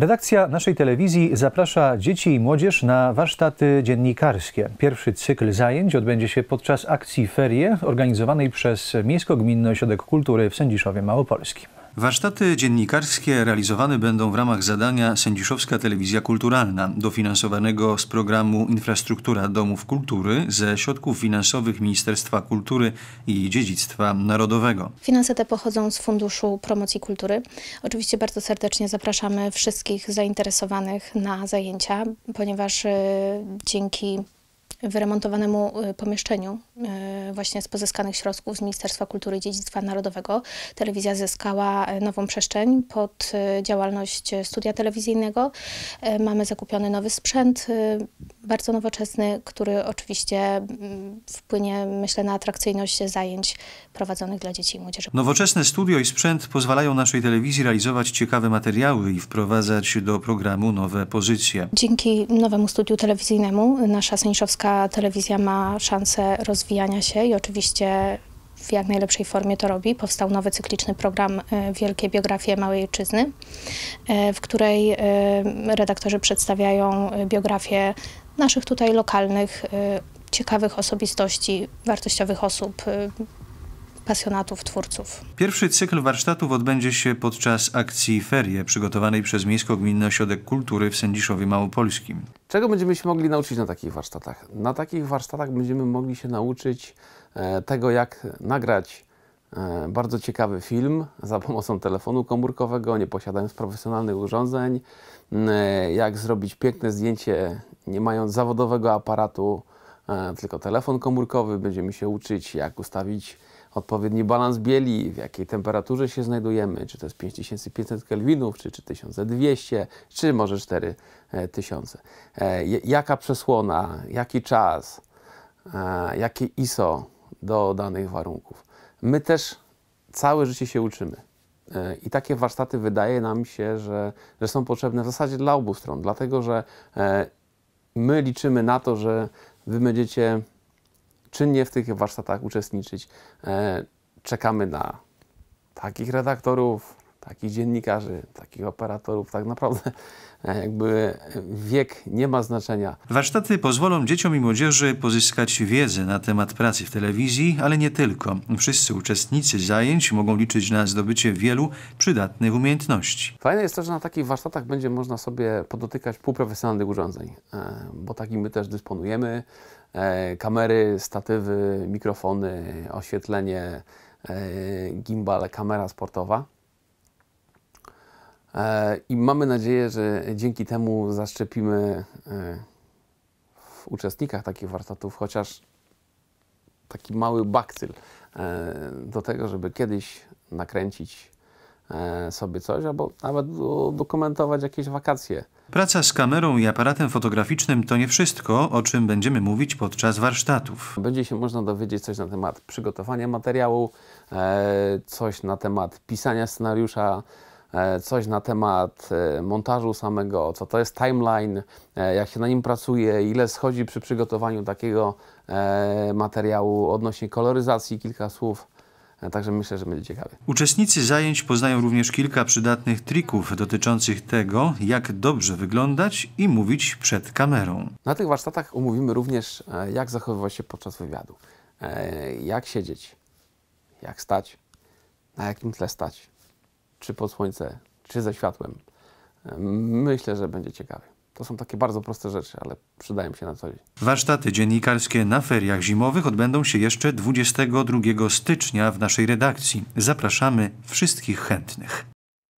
Redakcja naszej telewizji zaprasza dzieci i młodzież na warsztaty dziennikarskie. Pierwszy cykl zajęć odbędzie się podczas akcji Ferie organizowanej przez Miejsko-Gminny Ośrodek Kultury w Sędziszowie Małopolskim. Warsztaty dziennikarskie realizowane będą w ramach zadania Sędziszowska Telewizja Kulturalna, dofinansowanego z programu Infrastruktura Domów Kultury ze środków finansowych Ministerstwa Kultury i Dziedzictwa Narodowego. Finanse te pochodzą z Funduszu Promocji Kultury. Oczywiście bardzo serdecznie zapraszamy wszystkich zainteresowanych na zajęcia, ponieważ y, dzięki wyremontowanemu y, pomieszczeniu y, właśnie z pozyskanych środków z Ministerstwa Kultury i Dziedzictwa Narodowego. Telewizja zyskała y, nową przestrzeń pod działalność studia telewizyjnego. Mamy zakupiony nowy sprzęt bardzo nowoczesny, który oczywiście mm, wpłynie, myślę, na atrakcyjność zajęć prowadzonych dla dzieci i młodzieży. Nowoczesne studio i sprzęt pozwalają naszej telewizji realizować ciekawe materiały i wprowadzać do programu nowe pozycje. Dzięki nowemu studiu telewizyjnemu nasza seniszowska telewizja ma szansę rozwijania się i oczywiście w jak najlepszej formie to robi. Powstał nowy cykliczny program e, Wielkie Biografie Małej Ojczyzny, e, w której e, redaktorzy przedstawiają biografię naszych tutaj lokalnych, y, ciekawych osobistości, wartościowych osób, y, pasjonatów, twórców. Pierwszy cykl warsztatów odbędzie się podczas akcji Ferie przygotowanej przez Miejsko-Gminny Ośrodek Kultury w Sędziszowie Małopolskim. Czego będziemy się mogli nauczyć na takich warsztatach? Na takich warsztatach będziemy mogli się nauczyć e, tego, jak nagrać E, bardzo ciekawy film za pomocą telefonu komórkowego, nie posiadając profesjonalnych urządzeń. Mm, e, jak zrobić piękne zdjęcie, nie mając zawodowego aparatu, e, tylko telefon komórkowy. Będziemy się uczyć, jak ustawić odpowiedni balans bieli, w jakiej temperaturze się znajdujemy, czy to jest 5500 kelwinów, czy, czy 1200, czy może 4000. Jaka przesłona, jaki czas, jakie ISO do danych warunków. My też całe życie się uczymy. E, I takie warsztaty wydaje nam się, że, że są potrzebne w zasadzie dla obu stron, dlatego że e, my liczymy na to, że wy będziecie czynnie w tych warsztatach uczestniczyć. E, czekamy na takich redaktorów, takich dziennikarzy, takich operatorów, tak naprawdę e, jakby wiek nie ma znaczenia. Warsztaty pozwolą dzieciom i młodzieży pozyskać wiedzę na temat pracy w telewizji, ale nie tylko. Wszyscy uczestnicy zajęć mogą liczyć na zdobycie wielu przydatnych umiejętności. Fajne jest to, że na takich warsztatach będzie można sobie podotykać półprofesjonalnych urządzeń, e, bo takimi my też dysponujemy. E, kamery, statywy, mikrofony, oświetlenie, gimbal, kamera sportowa. E, I mamy nadzieję, że dzięki temu zaszczepimy e, w uczestnikach takich warsztatów chociaż taki mały bakcyl e, do tego, żeby kiedyś nakręcić sobie coś albo nawet dokumentować jakieś wakacje. Praca z kamerą i aparatem fotograficznym to nie wszystko, o czym będziemy mówić podczas warsztatów. Będzie się można dowiedzieć coś na temat przygotowania materiału, coś na temat pisania scenariusza, E, coś na temat e, montażu samego, co to jest timeline, e, jak się na nim pracuje, ile schodzi przy przygotowaniu takiego materiału odnośnie koloryzacji, kilka słów. Także myślę, że będzie ciekawie. Uczestnicy zajęć poznają również kilka przydatnych trików dotyczących tego, jak dobrze wyglądać i mówić przed kamerą. Na tych warsztatach omówimy również, jak zachowywać się podczas wywiadu, jak siedzieć, jak stać, na jakim tle stać, czy pod słońce, czy ze światłem. Myślę, że będzie ciekawie. To są takie bardzo proste rzeczy, ale przydają się na co dzień. Warsztaty dziennikarskie na feriach zimowych odbędą się jeszcze 22 stycznia w naszej redakcji. Zapraszamy wszystkich chętnych.